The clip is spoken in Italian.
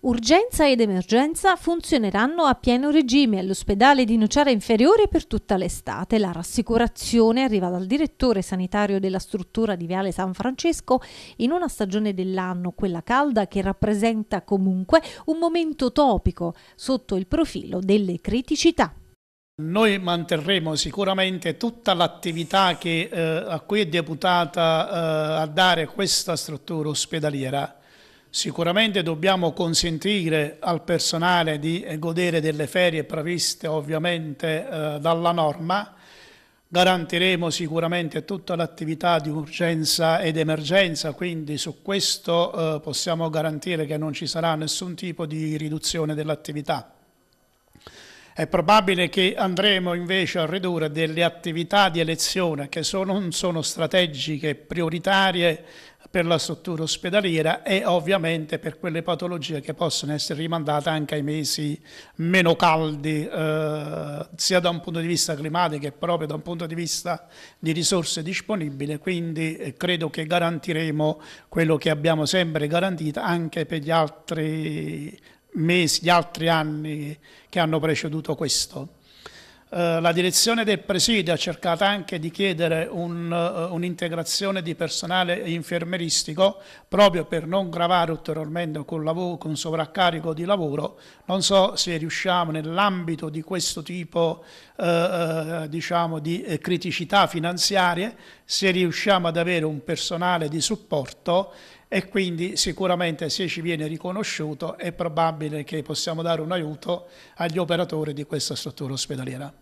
Urgenza ed emergenza funzioneranno a pieno regime all'ospedale di Nociara Inferiore per tutta l'estate. La rassicurazione arriva dal direttore sanitario della struttura di Viale San Francesco in una stagione dell'anno, quella calda, che rappresenta comunque un momento topico sotto il profilo delle criticità. Noi manterremo sicuramente tutta l'attività eh, a cui è deputata eh, a dare questa struttura ospedaliera Sicuramente dobbiamo consentire al personale di eh, godere delle ferie previste ovviamente eh, dalla norma, garantiremo sicuramente tutta l'attività di urgenza ed emergenza, quindi su questo eh, possiamo garantire che non ci sarà nessun tipo di riduzione dell'attività. È probabile che andremo invece a ridurre delle attività di elezione che sono, non sono strategiche, prioritarie, per la struttura ospedaliera e ovviamente per quelle patologie che possono essere rimandate anche ai mesi meno caldi, eh, sia da un punto di vista climatico che proprio da un punto di vista di risorse disponibili. Quindi eh, credo che garantiremo quello che abbiamo sempre garantito anche per gli altri mesi, gli altri anni che hanno preceduto questo. Eh, la direzione del presidio ha cercato anche di chiedere eh, un'integrazione un di personale infermeristico proprio per non gravare ulteriormente con, lavoro, con sovraccarico di lavoro. Non so se riusciamo nell'ambito di questo tipo eh, eh diciamo di criticità finanziarie, se riusciamo ad avere un personale di supporto e quindi sicuramente se ci viene riconosciuto è probabile che possiamo dare un aiuto agli operatori di questa struttura ospedaliera.